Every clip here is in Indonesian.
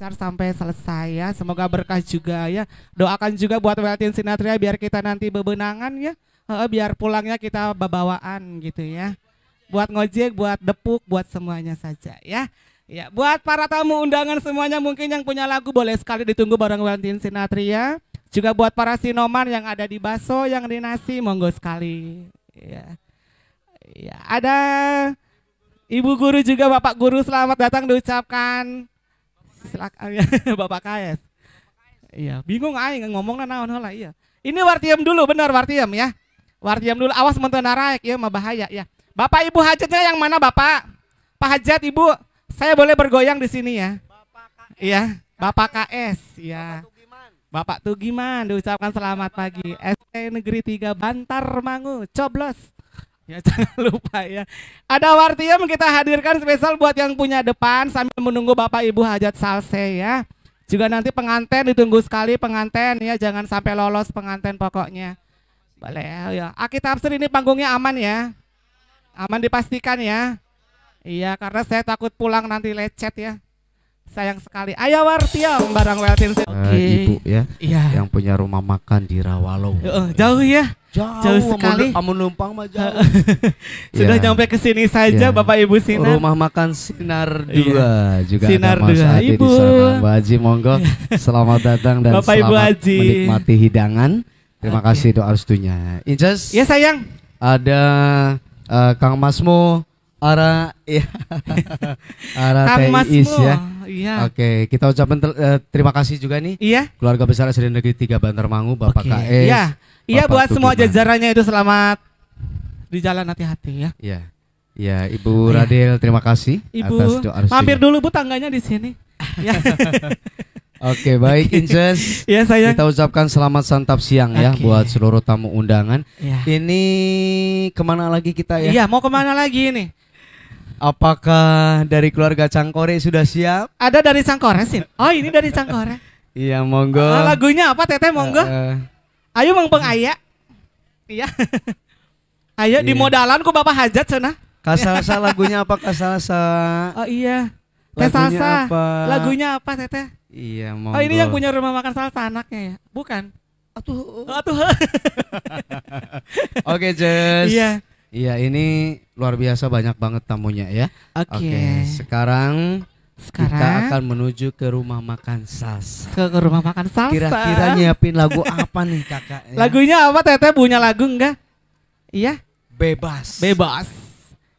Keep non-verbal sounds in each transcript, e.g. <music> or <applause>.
lancar sampai selesai ya. Semoga berkah juga ya. Doakan juga buat Weltin Sinatria biar kita nanti bebenangan ya. biar pulangnya kita bawa-bawaan gitu ya. Buat ngojek, buat depuk, buat semuanya saja ya. Ya, buat para tamu undangan semuanya mungkin yang punya lagu boleh sekali ditunggu bareng Weltin Sinatria. Juga buat para sinoman yang ada di Baso, yang di Nasi, monggo sekali. Ya. ya, ada Ibu Guru juga Bapak Guru selamat datang diucapkan. KS. <laughs> Iya, Bapak KS. Iya, bingung aing ngomongna naon heula iya. Ini wartiem dulu benar wartiem ya. Wartiem dulu awas menteu naraek ya mah bahaya ya. Bapak Ibu hajatnya yang mana Bapak? Pak Hajat Ibu, saya boleh bergoyang di sini ya. Bapak KS. Iya, Bapak KS ya. Bapak Tugiman diucapkan selamat pagi. SK Negeri 3 Bantar Mangu, coblos. Ya <laughs> jangan lupa ya. Ada wartium kita hadirkan spesial buat yang punya depan sambil menunggu Bapak Ibu hajat salse ya. Juga nanti penganten ditunggu sekali penganten ya jangan sampai lolos penganten pokoknya. Boleh ya. ya. Aki Tafsir ini panggungnya aman ya. Aman dipastikan ya. Iya karena saya takut pulang nanti lecet ya sayang sekali. Ayo Wartiam barang Weltin. Oke. Eh, okay. Ibu ya, iya. yang punya rumah makan di Rawalo. Uh, oh, jauh ya. Jauh, jauh sekali. Amun numpang mah jauh. <laughs> Sudah yeah. nyampe ke sini saja yeah. Bapak Ibu Sinar. Rumah makan Sinar 2 iya. yeah. juga Sinar ada Mas dua. Ati Ibu. di sana. Mbak Haji monggo iya. selamat datang dan Bapak selamat Ibu Haji. menikmati hidangan. Terima okay. kasih doa restunya. Inces. Ya yeah, sayang. Ada uh, Kang Masmo Ara ya. <laughs> Ara Kang Masmo. ya. Iya. Oke, okay, kita ucapkan ter eh, terima kasih juga nih. Iya. Keluarga besar SD Negeri 3 Bantarmangu, Bapak okay. KS. Iya. Iya buat Tugiman. semua jajarannya itu selamat di jalan hati-hati ya. Iya. Iya, Ibu ya. Radil terima kasih Ibu, atas doa Ibu, Mampir dulu Bu tangganya di sini. <laughs> Iya. Oke, okay, baik Inces. Iya saya. Kita ucapkan selamat santap siang okay. ya buat seluruh tamu undangan. Iya. Ini kemana lagi kita ya? Iya, mau kemana lagi ini? Apakah dari keluarga Cangkore sudah siap? Ada dari Cangkore sih. Oh ini dari Cangkore. iya monggo. Oh, lagunya apa Tete monggo? Uh, uh. Ayo mang peng Iya. <laughs> Ayo di iya. modalan ku Bapak Hajat sana. Kasalsa <laughs> lagunya apa Kasalsa? Oh iya. Lagunya Teh apa? Lagunya apa Teteh? Iya monggo. Oh ini yang punya rumah makan salsa anaknya ya? Bukan. Atuh. Atuh. <laughs> Oke, Jess. Iya. Iya, ini luar biasa banyak banget tamunya ya. Oke. Okay. Okay, sekarang sekarang kita akan menuju ke rumah makan salsa. Ke, rumah makan salsa. Kira-kira nyiapin lagu apa nih kakak? Ya? Lagunya apa teteh punya lagu enggak? Iya. Bebas. Bebas.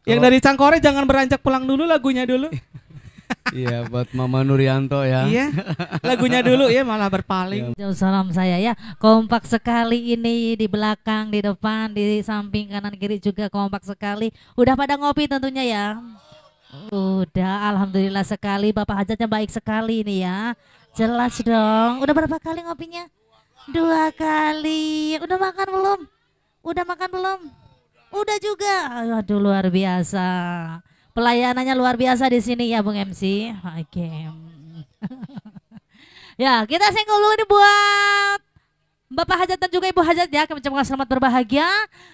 Yang oh. dari Cangkore jangan beranjak pulang dulu lagunya dulu. Eh, Iya buat Mama Nurianto ya. Iya. Lagunya dulu ya malah berpaling. Iya. Jauh salam saya ya. Kompak sekali ini di belakang, di depan, di samping kanan kiri juga kompak sekali. Udah pada ngopi tentunya ya. Udah alhamdulillah sekali Bapak hajatnya baik sekali ini ya. Jelas dong. Udah berapa kali ngopinya? Dua kali. Udah makan belum? Udah makan belum? Udah juga. Aduh luar biasa. Pelayanannya luar biasa di sini ya Bung MC. Oke. Okay. <laughs> ya, kita senggol dulu nih buat Bapak Hajat dan juga Ibu Hajat ya kami ucapkan selamat berbahagia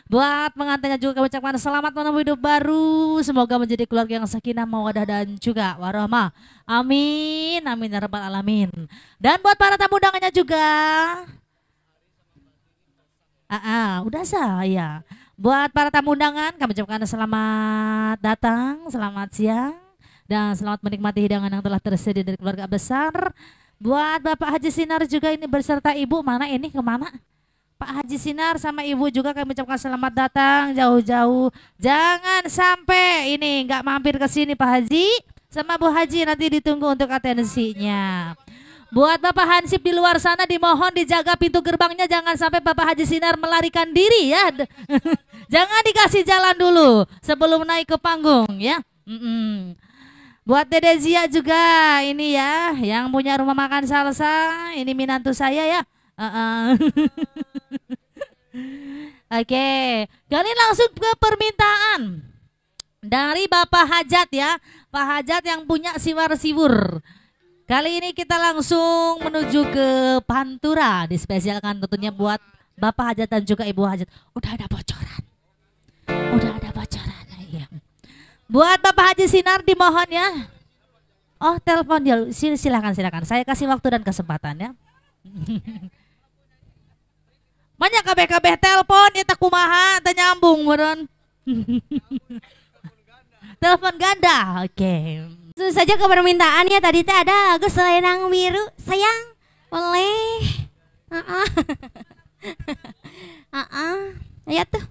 buat pengantinnya juga kami ucapkan selamat menemui hidup baru semoga menjadi keluarga yang sakinah mawadah dan juga warahmah amin amin ya rabbal alamin dan buat para tamu undangannya juga ah, ah udah ya. Buat para tamu undangan kami ucapkan selamat datang, selamat siang dan selamat menikmati hidangan yang telah tersedia dari keluarga besar. Buat Bapak Haji Sinar juga ini berserta Ibu mana ini kemana? Pak Haji Sinar sama Ibu juga kami ucapkan selamat datang jauh-jauh. Jangan sampai ini nggak mampir ke sini Pak Haji sama Bu Haji nanti ditunggu untuk atensinya. Buat Bapak Hansip di luar sana dimohon dijaga pintu gerbangnya jangan sampai Bapak Haji Sinar melarikan diri ya. <laughs> jangan dikasih jalan dulu sebelum naik ke panggung ya. Mm -mm. Buat Dede Zia juga ini ya yang punya rumah makan salsa ini minantu saya ya. Uh -uh. <laughs> Oke, okay. kali langsung ke permintaan dari Bapak Hajat ya. Pak Hajat yang punya siwar siwur. Kali ini kita langsung menuju ke Pantura dispesialkan tentunya buat Bapak Hajat dan juga Ibu Hajat. Udah ada bocoran. Udah ada bocoran. Iya. Buat Bapak Haji Sinar dimohon ya. Oh, telepon ya. Silakan silakan. Saya kasih waktu dan kesempatan ya. <laughs> Banyak KBKB telepon telepon ya, tak kumaha tanyambung nyambung <laughs> telepon ganda. Oke. Okay. Langsung saja ke permintaan tadi teh ada lagu Selenang Biru sayang boleh. Uh -uh. tuh.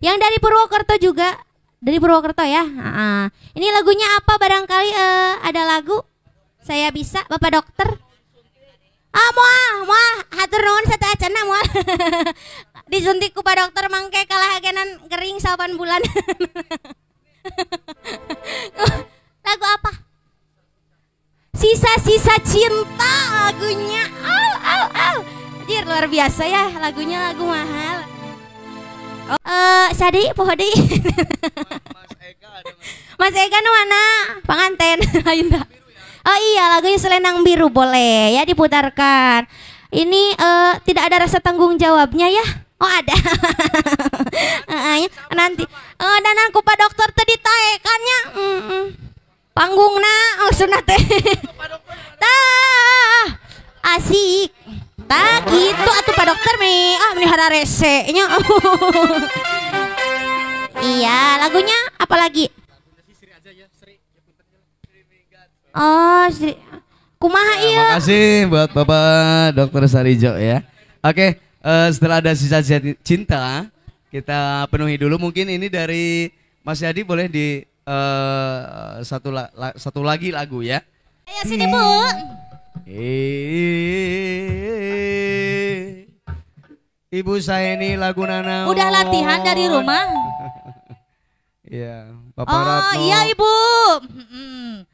Yang dari Purwokerto juga dari Purwokerto ya. Uh Ini lagunya apa barangkali eh, ada lagu saya bisa Bapak dokter. Ah mau mau hatur nuhun satu acana mau <laughs> Disuntik ku Pak dokter mangke kalah agenan kering selapan bulan. <laughs> sisa-sisa cinta lagunya oh oh oh, Anjir luar biasa ya lagunya lagu mahal oh. uh, sadi pohodi Mas <laughs> Eka, Mas Ega mana panganten <laughs> lain tak? Ya? Oh iya lagunya Selendang Biru boleh ya diputarkan ini uh, tidak ada rasa tanggung jawabnya ya Oh ada <laughs> nanti uh, dan aku pak dokter tadi taekannya mm -mm. panggung na oh sunat teh rese nya <laughs> iya, lagunya apa lagi? Oh, Sri. Kumaha ya, iya. Terima kasih buat Bapak Dokter Sarijo ya. Oke, uh, setelah ada sisa cinta, kita penuhi dulu mungkin ini dari Mas Yadi boleh di uh, satu la, la, satu lagi lagu ya. Ya sini Bu. Ibu saya ini lagu Nana. Udah latihan dari rumah? <laughs> Iya, Bapak Oh, iya Ibu.